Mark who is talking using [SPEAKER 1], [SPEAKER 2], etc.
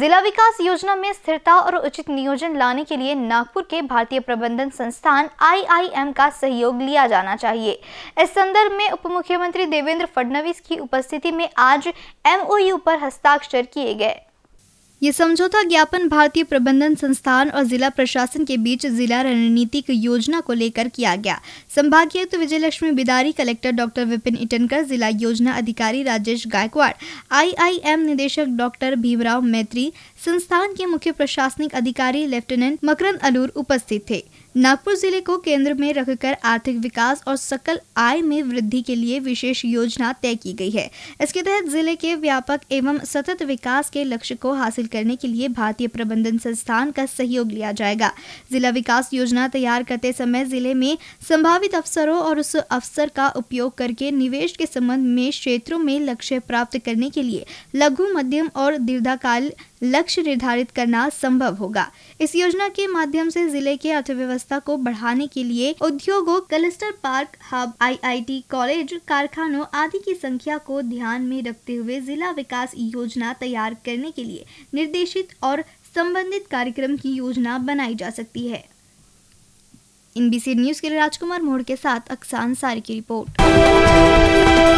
[SPEAKER 1] जिला विकास योजना में स्थिरता और उचित नियोजन लाने के लिए नागपुर के भारतीय प्रबंधन संस्थान आईआईएम का सहयोग लिया जाना चाहिए इस संदर्भ में उप मुख्यमंत्री देवेंद्र फडणवीस की उपस्थिति में आज एमओयू पर हस्ताक्षर किए गए ये समझौता ज्ञापन भारतीय प्रबंधन संस्थान और जिला प्रशासन के बीच जिला रणनीतिक योजना को लेकर किया गया संभागीय तो विजय लक्ष्मी बिदारी कलेक्टर डॉक्टर विपिन इटनकर जिला योजना अधिकारी राजेश गायकवाड़ आईआईएम निदेशक डॉक्टर भीमराव मैत्री संस्थान के मुख्य प्रशासनिक अधिकारी लेफ्टिनेंट मकरंद अलूर उपस्थित थे नागपुर जिले को केंद्र में रखकर आर्थिक विकास और सकल आय में वृद्धि के लिए विशेष योजना तय की गई है इसके तहत जिले के व्यापक एवं सतत विकास के लक्ष्य को हासिल करने के लिए भारतीय प्रबंधन संस्थान का सहयोग लिया जाएगा जिला विकास योजना तैयार करते समय जिले में संभावित अवसरों और उस अवसर का उपयोग करके निवेश के संबंध में क्षेत्रों में लक्ष्य प्राप्त करने के लिए लघु मध्यम और दीर्घकाल लक्ष्य निर्धारित करना संभव होगा इस योजना के माध्यम से जिले के अर्थव्यवस्था व्यवस्था को बढ़ाने के लिए उद्योगों cluster park hub IIT college कारखानों आदि की संख्या को ध्यान में रखते हुए जिला विकास योजना तैयार करने के लिए निर्देशित और संबंधित कार्यक्रम की योजना बनाई जा सकती है इन न्यूज के लिए राजकुमार मोड़ के साथ अक्सान सारी की रिपोर्ट